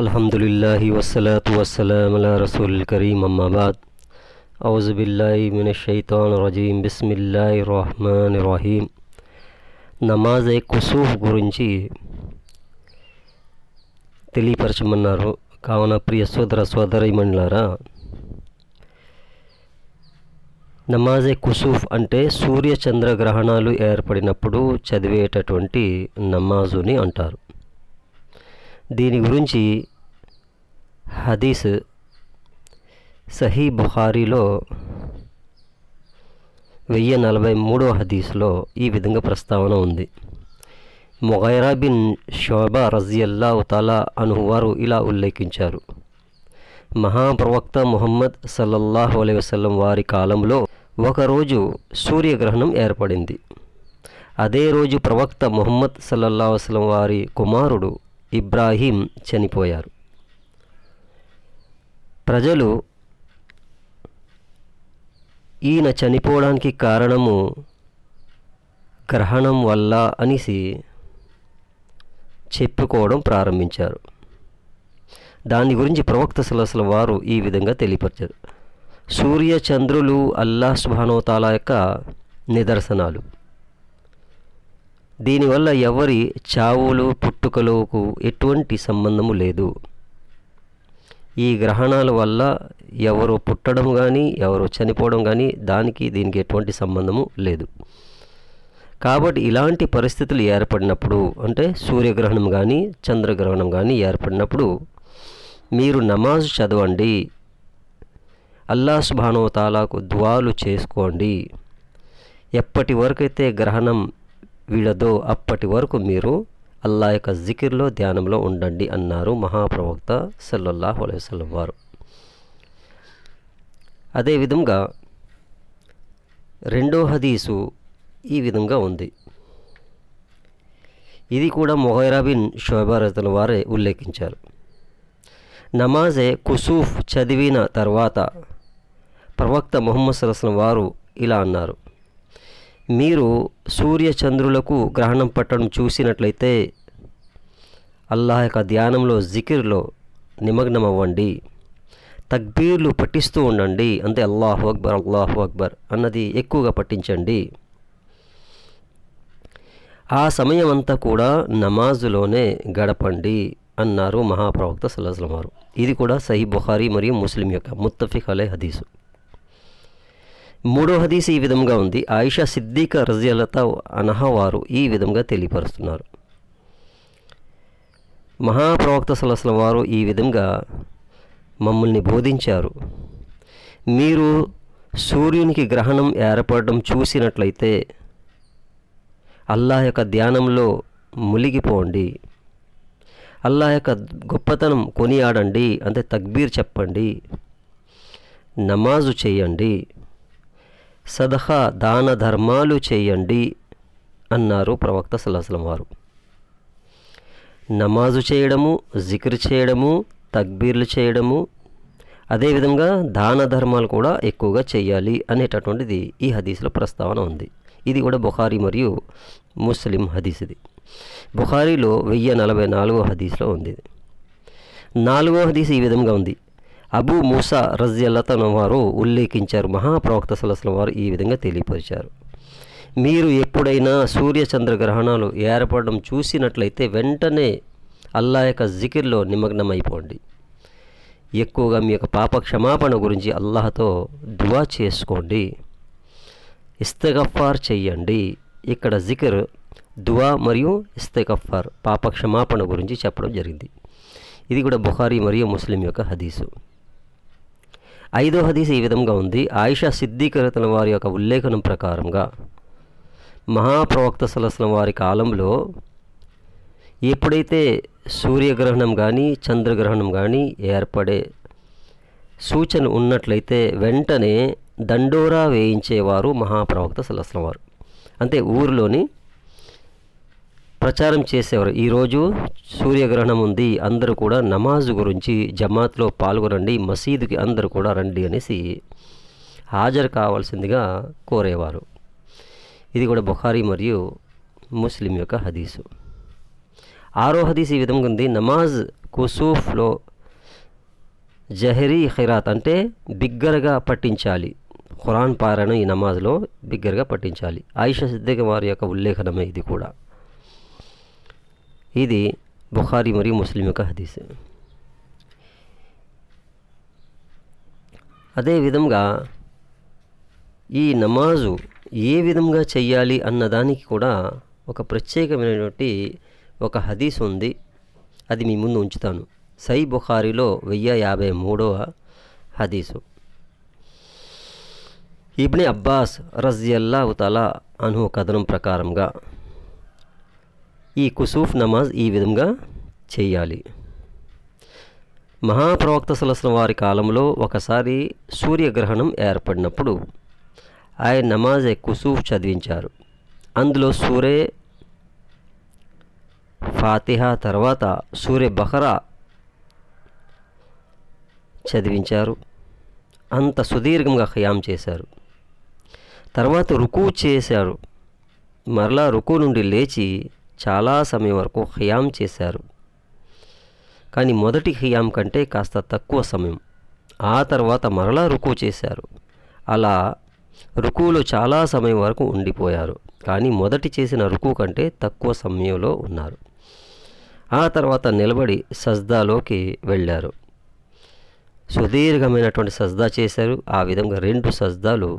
అల్హమ్దులిల్లాహి వసలాతు వసలాం అలా రసూల్ కరీం అమ్మాబాద్ ఔజుబిల్లాహి మినషైతాన్ రజీం బిస్మిల్లాహి రహమాన్ రహీం నమాజ్ ఏ కుసూఫ్ గురించి తెలియపరచమన్నారు కావున ప్రియ సోదర నమాజ్ నమాజే కుసూఫ్ అంటే సూర్య చంద్ర గ్రహణాలు ఏర్పడినప్పుడు చదివేటటువంటి నమాజుని అంటారు దీని గురించి హదీస్ సహీ బుఖారీలో వెయ్యి నలభై మూడో హదీస్లో ఈ విధంగా ప్రస్తావన ఉంది మొగైరా బిన్ షోభా రజియల్లా ఉతాలా అనువారు ఇలా ఉల్లేఖించారు మహాప్రవక్త ముహమ్మద్ సల్లల్లాహు అలై వసలం వారి కాలంలో ఒకరోజు సూర్యగ్రహణం ఏర్పడింది అదే రోజు ప్రవక్త ముహమ్మద్ సల్లల్లా వసలం వారి కుమారుడు ఇబ్రాహీం చనిపోయారు ప్రజలు ఈయన చనిపోవడానికి కారణము గ్రహణం వల్ల అనేసి చెప్పుకోవడం ప్రారంభించారు దాని గురించి ప్రవక్త సలసల వారు ఈ విధంగా తెలియపరిచారు సూర్య చంద్రులు అల్లా సుభానోతాల యొక్క నిదర్శనాలు దీనివల్ల ఎవరి చావులు పుట్టుకలకు ఎటువంటి సంబంధము లేదు ఈ గ్రహణాల వల్ల ఎవరు పుట్టడం కానీ ఎవరు చనిపోవడం కానీ దానికి దీనికి ఎటువంటి సంబంధము లేదు కాబట్టి ఇలాంటి పరిస్థితులు ఏర్పడినప్పుడు అంటే సూర్యగ్రహణం కానీ చంద్రగ్రహణం కానీ ఏర్పడినప్పుడు మీరు నమాజ్ చదవండి అల్లా తాలాకు దువాలు చేసుకోండి ఎప్పటి అయితే గ్రహణం వీడదో అప్పటి వరకు మీరు అల్లా యొక్క జికిర్లో ధ్యానంలో ఉండండి అన్నారు మహాప్రవక్త సల్లల్లాహు అలైవల్లం వారు అదేవిధంగా రెండో హదీసు ఈ విధంగా ఉంది ఇది కూడా మొహైరా బిన్ శోభారతుల వారే ఉల్లేఖించారు నమాజే కుసూఫ్ చదివిన తర్వాత ప్రవక్త మొహమ్మద్ సరస్లం వారు ఇలా అన్నారు మీరు సూర్యచంద్రులకు గ్రహణం పట్టడం చూసినట్లయితే అల్లాహ్ యొక్క ధ్యానంలో జికిర్లో నిమగ్నం అవ్వండి తక్బీర్లు పట్టిస్తూ ఉండండి అంతే అల్లాహు అక్బర్ అల్లాహు అక్బర్ అన్నది ఎక్కువగా పట్టించండి ఆ సమయం అంతా కూడా నమాజులోనే గడపండి అన్నారు మహాప్రవక్త సల్లాహం వారు ఇది కూడా సహీ బుహారీ మరియు ముస్లిం యొక్క ముత్తఫిక్ అలే హదీసు మూడో హదీస్ ఈ విధంగా ఉంది ఆయిషా సిద్దిక రజలత వారు ఈ విధంగా తెలియపరుస్తున్నారు మహాప్రవక్త సలసల వారు ఈ విధంగా మమ్మల్ని బోధించారు మీరు సూర్యునికి గ్రహణం ఏర్పడడం చూసినట్లయితే అల్లా యొక్క ధ్యానంలో మునిగిపోండి అల్లా యొక్క గొప్పతనం కొనియాడండి అంటే తక్బీర్ చెప్పండి నమాజు చేయండి సదహా దాన ధర్మాలు చేయండి అన్నారు ప్రవక్త సల్లాహస్లం వారు నమాజు చేయడము జిక్ర్ చేయడము తక్బీర్లు చేయడము అదేవిధంగా దాన ధర్మాలు కూడా ఎక్కువగా చేయాలి అనేటటువంటిది ఈ హదీస్లో ప్రస్తావన ఉంది ఇది కూడా బుఖారీ మరియు ముస్లిం హదీస్ ఇది బుఖారీలో వెయ్యి నలభై నాలుగో హదీస్లో ఉంది నాలుగో హదీస్ ఈ విధంగా ఉంది అబూ మూసా రజ్యల్లతను వారు ఉల్లేఖించారు మహాప్రవక్త సలసల వారు ఈ విధంగా తెలియపరిచారు మీరు ఎప్పుడైనా సూర్యచంద్ర గ్రహణాలు ఏర్పడడం చూసినట్లయితే వెంటనే అల్లా యొక్క జికిర్లో నిమగ్నమైపోండి ఎక్కువగా మీ యొక్క పాప క్షమాపణ గురించి అల్లాహతో దువా చేసుకోండి ఇస్తగఫార్ చెయ్యండి ఇక్కడ జికిర్ దువా మరియు ఇస్తగఫార్ పాప క్షమాపణ గురించి చెప్పడం జరిగింది ఇది కూడా బుహారీ మరియు ముస్లిం యొక్క హదీసు ఐదో హదీస్ ఈ విధంగా ఉంది ఆయిషా సిద్ధీకరతల వారి యొక్క ఉల్లేఖనం ప్రకారంగా మహాప్రవక్త సలసల వారి కాలంలో ఎప్పుడైతే సూర్యగ్రహణం కానీ చంద్రగ్రహణం కానీ ఏర్పడే సూచన ఉన్నట్లయితే వెంటనే దండోరా వేయించేవారు మహాప్రవక్త సలసల వారు అంటే ఊరిలోని ప్రచారం చేసేవారు ఈరోజు సూర్యగ్రహణం ఉంది అందరూ కూడా నమాజ్ గురించి జమాత్లో పాల్గొనండి మసీదుకి అందరూ కూడా రండి అనేసి హాజరు కావాల్సిందిగా కోరేవారు ఇది కూడా బుఖారీ మరియు ముస్లిం యొక్క హదీసు ఆరో హదీస్ ఈ విధంగా ఉంది నమాజ్ కుసూఫ్లో జహరీ ఖైరాత్ అంటే బిగ్గరగా పట్టించాలి ఖురాన్ పారాయణ ఈ నమాజ్లో బిగ్గరగా పట్టించాలి ఆయిషా సిద్ధిక వారి యొక్క ఉల్లేఖనమే ఇది కూడా ఇది బుఖారి మరియు ముస్లిం యొక్క హదీస్ అదేవిధంగా ఈ నమాజు ఏ విధంగా చెయ్యాలి అన్నదానికి కూడా ఒక ప్రత్యేకమైనటువంటి ఒక హదీస్ ఉంది అది మీ ముందు ఉంచుతాను సై బుఖారిలో వెయ్యి యాభై మూడవ హదీసు ఇబ్నే అబ్బాస్ రజియల్లా ఉతలా అను కథనం ప్రకారంగా ఈ కుసూఫ్ నమాజ్ ఈ విధంగా చేయాలి మహాప్రవక్త సలసన వారి కాలంలో ఒకసారి సూర్యగ్రహణం ఏర్పడినప్పుడు ఆయన నమాజే కుసూఫ్ చదివించారు అందులో సూర్య ఫాతిహా తర్వాత సూర్య బహరా చదివించారు అంత సుదీర్ఘంగా ఖయాం చేశారు తర్వాత రుకు చేశారు మరలా రుకు నుండి లేచి చాలా సమయం వరకు హయాం చేశారు కానీ మొదటి హయాం కంటే కాస్త తక్కువ సమయం ఆ తర్వాత మరలా రుకు చేశారు అలా రుకులో చాలా సమయం వరకు ఉండిపోయారు కానీ మొదటి చేసిన రుకు కంటే తక్కువ సమయంలో ఉన్నారు ఆ తర్వాత నిలబడి సజ్దాలోకి వెళ్ళారు సుదీర్ఘమైనటువంటి సజ్దా చేశారు ఆ విధంగా రెండు సజ్దాలు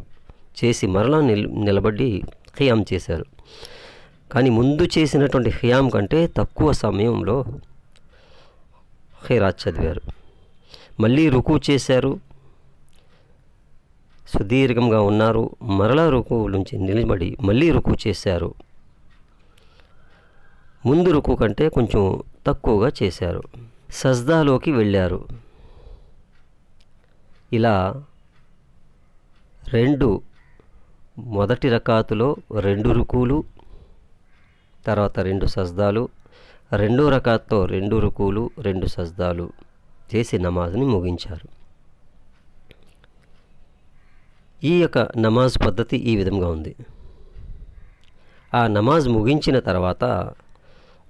చేసి మరలా నిల్ నిలబడి ఖియామ్ చేశారు కానీ ముందు చేసినటువంటి హియాం కంటే తక్కువ సమయంలో హైరాజ్ చదివారు మళ్ళీ రుకు చేశారు సుదీర్ఘంగా ఉన్నారు మరలా రుకు నుంచి నిలబడి మళ్ళీ రుకు చేశారు ముందు రుకు కంటే కొంచెం తక్కువగా చేశారు సజ్దాలోకి వెళ్ళారు ఇలా రెండు మొదటి రకాతులో రెండు రుకులు తర్వాత రెండు సజ్దాలు రెండు రకాత్తో రెండు రుకులు రెండు సజ్దాలు చేసి నమాజ్ని ముగించారు ఈ యొక్క నమాజ్ పద్ధతి ఈ విధంగా ఉంది ఆ నమాజ్ ముగించిన తర్వాత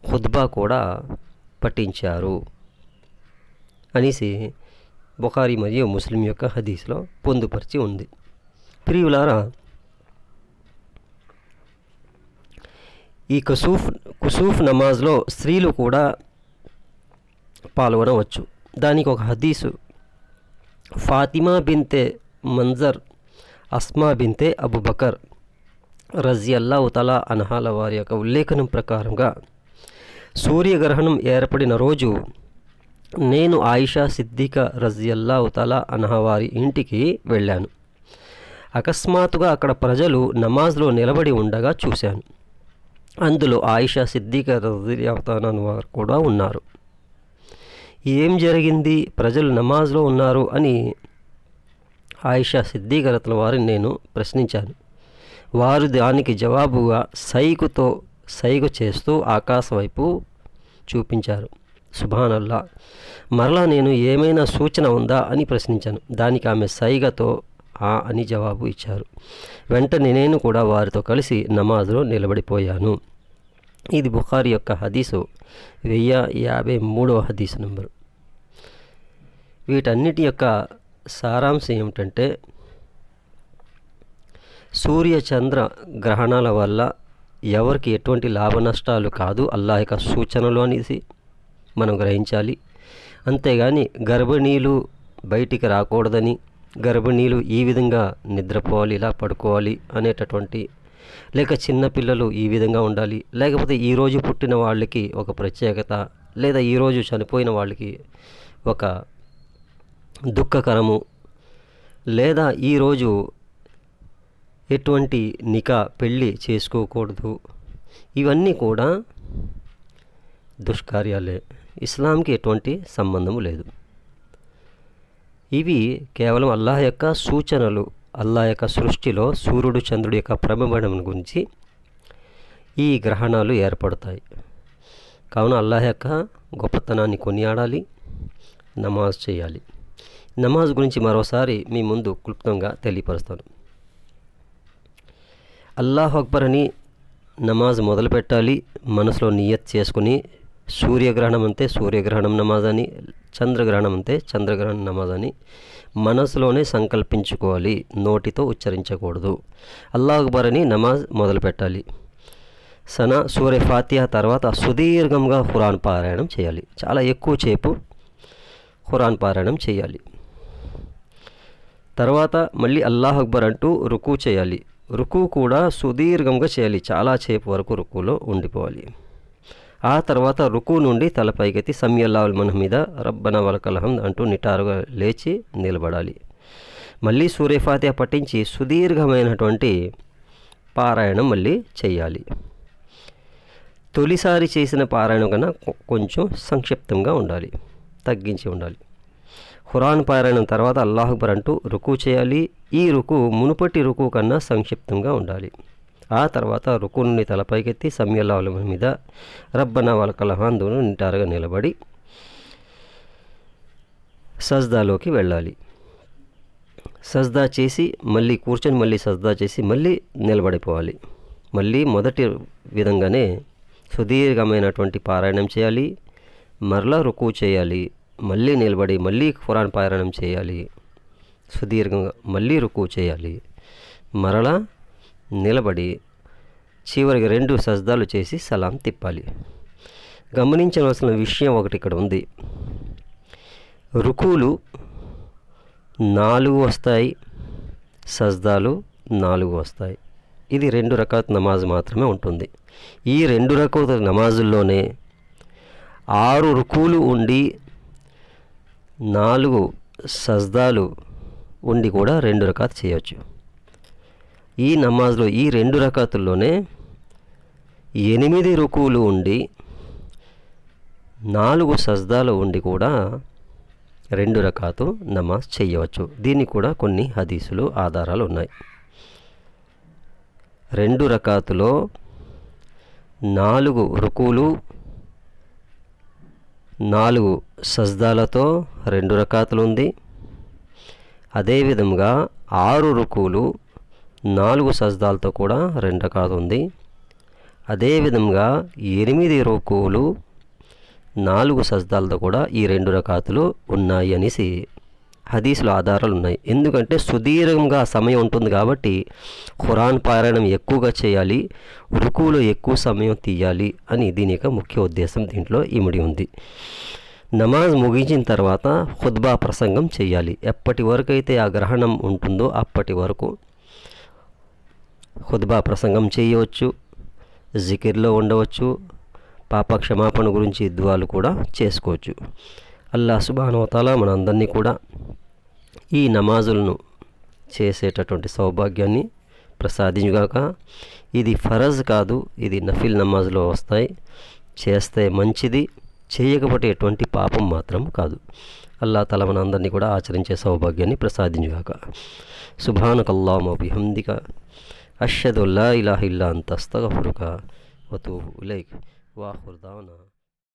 ఖుద్బా కూడా పఠించారు అనేసి బుఖారి మరియు ముస్లిం యొక్క హదీస్లో పొందుపరిచి ఉంది ప్రియులారా ఈ కుసూఫ్ కుసూఫ్ నమాజ్లో స్త్రీలు కూడా పాల్గొనవచ్చు దానికి ఒక హదీసు ఫాతిమా బింతే మంజర్ అస్మా బింతే అబుబకర్ రజీ అల్లా ఉతలా అనహాల వారి యొక్క ఉల్లేఖనం ప్రకారంగా సూర్యగ్రహణం ఏర్పడిన రోజు నేను ఆయిషా సిద్దిక రజియల్లా ఉతలా అనహవారి ఇంటికి వెళ్ళాను అకస్మాత్తుగా అక్కడ ప్రజలు నమాజ్లో నిలబడి ఉండగా చూశాను అందులో ఆయిషా సిద్దిక రజీఅవతానను వారు కూడా ఉన్నారు ఏం జరిగింది ప్రజలు నమాజ్లో ఉన్నారు అని ఆయిషా సిద్దికరత్న వారిని నేను ప్రశ్నించాను వారు దానికి జవాబుగా సైకుతో సైగు చేస్తూ ఆకాశ వైపు చూపించారు సుభానల్లా మరలా నేను ఏమైనా సూచన ఉందా అని ప్రశ్నించాను దానికి ఆమె సైగతో ఆ అని జవాబు ఇచ్చారు వెంటనే నేను కూడా వారితో కలిసి నమాజ్లో నిలబడిపోయాను ఇది బుఖారి యొక్క హదీసు వెయ్యి యాభై మూడవ హదీసు నెంబరు వీటన్నిటి యొక్క సారాంశం ఏమిటంటే సూర్య చంద్ర గ్రహణాల వల్ల ఎవరికి ఎటువంటి లాభ నష్టాలు కాదు అల్లా యొక్క సూచనలు అనేసి మనం గ్రహించాలి అంతేగాని గర్భిణీలు బయటికి రాకూడదని గర్భిణీలు ఈ విధంగా నిద్రపోవాలి ఇలా పడుకోవాలి అనేటటువంటి లేక చిన్నపిల్లలు ఈ విధంగా ఉండాలి లేకపోతే ఈరోజు పుట్టిన వాళ్ళకి ఒక ప్రత్యేకత లేదా ఈరోజు చనిపోయిన వాళ్ళకి ఒక దుఃఖకరము లేదా ఈరోజు ఎటువంటి నికా పెళ్ళి చేసుకోకూడదు ఇవన్నీ కూడా దుష్కార్యాలే ఇస్లాంకి ఎటువంటి సంబంధము లేదు ఇవి కేవలం అల్లాహ్ యొక్క సూచనలు అల్లా యొక్క సృష్టిలో సూర్యుడు చంద్రుడి యొక్క ప్రభమణం గురించి ఈ గ్రహణాలు ఏర్పడతాయి కావున అల్లాహ్ యొక్క గొప్పతనాన్ని కొనియాడాలి నమాజ్ చేయాలి నమాజ్ గురించి మరోసారి మీ ముందు క్లుప్తంగా తెలియపరుస్తాను అల్లాహ్ అక్బర్ అని నమాజ్ మొదలుపెట్టాలి మనసులో నియత్ చేసుకుని సూర్యగ్రహణం అంతే సూర్యగ్రహణం నమాజని చంద్రగ్రహణం అంతే చంద్రగ్రహణం నమాజని మనసులోనే సంకల్పించుకోవాలి నోటితో ఉచ్చరించకూడదు అల్లాహ్ అక్బర్ అని నమాజ్ మొదలు పెట్టాలి సనా సూర్య ఫాతిహ తర్వాత సుదీర్ఘంగా ఖురాన్ పారాయణం చేయాలి చాలా ఎక్కువ చేపు ఖురాన్ పారాయణం చేయాలి తర్వాత మళ్ళీ అల్లాహ్ అక్బర్ అంటూ రుకు చేయాలి రుకు కూడా సుదీర్ఘంగా చేయాలి చాలా చేపు వరకు రుకులో ఉండిపోవాలి ఆ తర్వాత రుకు నుండి తలపైకెత్తి సమ్యల్లాల్ మన మీద రబ్బన వలకలహం అంటూ నిటారుగా లేచి నిలబడాలి మళ్ళీ సూర్యఫాతి పట్టించి సుదీర్ఘమైనటువంటి పారాయణం మళ్ళీ చేయాలి తొలిసారి చేసిన పారాయణం కన్నా కొంచెం సంక్షిప్తంగా ఉండాలి తగ్గించి ఉండాలి ఖురాన్ పారాయణం తర్వాత అల్లాహుబర్ అంటూ రుకు చేయాలి ఈ రుకు మునుపటి రుకు కన్నా సంక్షిప్తంగా ఉండాలి ఆ తర్వాత రుకుణ్ణి తలపైకెత్తి సమ్యలావుల మీద రబ్బన వాళ్ళ కలహాందును నిటారుగా నిలబడి సజ్దాలోకి వెళ్ళాలి సజ్దా చేసి మళ్ళీ కూర్చొని మళ్ళీ సజ్దా చేసి మళ్ళీ నిలబడిపోవాలి మళ్ళీ మొదటి విధంగానే సుదీర్ఘమైనటువంటి పారాయణం చేయాలి మరలా రుకు చేయాలి మళ్ళీ నిలబడి మళ్ళీ ఖురాన్ పారాయణం చేయాలి సుదీర్ఘంగా మళ్ళీ రుకు చేయాలి మరలా నిలబడి చివరికి రెండు సజ్దాలు చేసి సలాం తిప్పాలి గమనించవలసిన విషయం ఒకటి ఇక్కడ ఉంది రుకులు నాలుగు వస్తాయి సజ్దాలు నాలుగు వస్తాయి ఇది రెండు రకాల నమాజ్ మాత్రమే ఉంటుంది ఈ రెండు రకాల నమాజుల్లోనే ఆరు రుకులు ఉండి నాలుగు సజ్దాలు ఉండి కూడా రెండు రకాలు చేయవచ్చు ఈ నమాజ్లో ఈ రెండు రకాతుల్లోనే ఎనిమిది రుకువులు ఉండి నాలుగు సజ్దాలు ఉండి కూడా రెండు రకాతు నమాజ్ చేయవచ్చు దీనికి కూడా కొన్ని హదీసులు ఆధారాలు ఉన్నాయి రెండు రకాతులో నాలుగు రుకులు నాలుగు సజ్దాలతో రెండు రకాతులు ఉంది అదేవిధంగా ఆరు రుకులు నాలుగు సజ్దాలతో కూడా రెండు రకాలు ఉంది అదేవిధంగా ఎనిమిది రుకువులు నాలుగు సజ్దాలతో కూడా ఈ రెండు రకాతులు ఉన్నాయి అనేసి హదీసులో ఆధారాలు ఉన్నాయి ఎందుకంటే సుదీర్ఘంగా సమయం ఉంటుంది కాబట్టి ఖురాన్ పారాయణం ఎక్కువగా చేయాలి రుకువులో ఎక్కువ సమయం తీయాలి అని దీని యొక్క ముఖ్య ఉద్దేశం దీంట్లో ఇమిడి ఉంది నమాజ్ ముగించిన తర్వాత ఖుద్బా ప్రసంగం చేయాలి ఎప్పటి వరకు అయితే ఆ గ్రహణం ఉంటుందో అప్పటి వరకు హుద్బా ప్రసంగం చేయవచ్చు జికిర్లో ఉండవచ్చు పాప క్షమాపణ గురించి దువాలు కూడా చేసుకోవచ్చు అల్లా మన మనందరినీ కూడా ఈ నమాజులను చేసేటటువంటి సౌభాగ్యాన్ని ప్రసాదించుగాక ఇది ఫరజ్ కాదు ఇది నఫిల్ నమాజ్లో వస్తాయి చేస్తే మంచిది చేయకపోతే ఎటువంటి పాపం మాత్రం కాదు అల్లా తల మన అందరినీ కూడా ఆచరించే సౌభాగ్యాన్ని ప్రసాదించుగాక సుభానకల్లామో బిహందిక अशद ला अन्तस्तफ़र का वा वाखुरदाना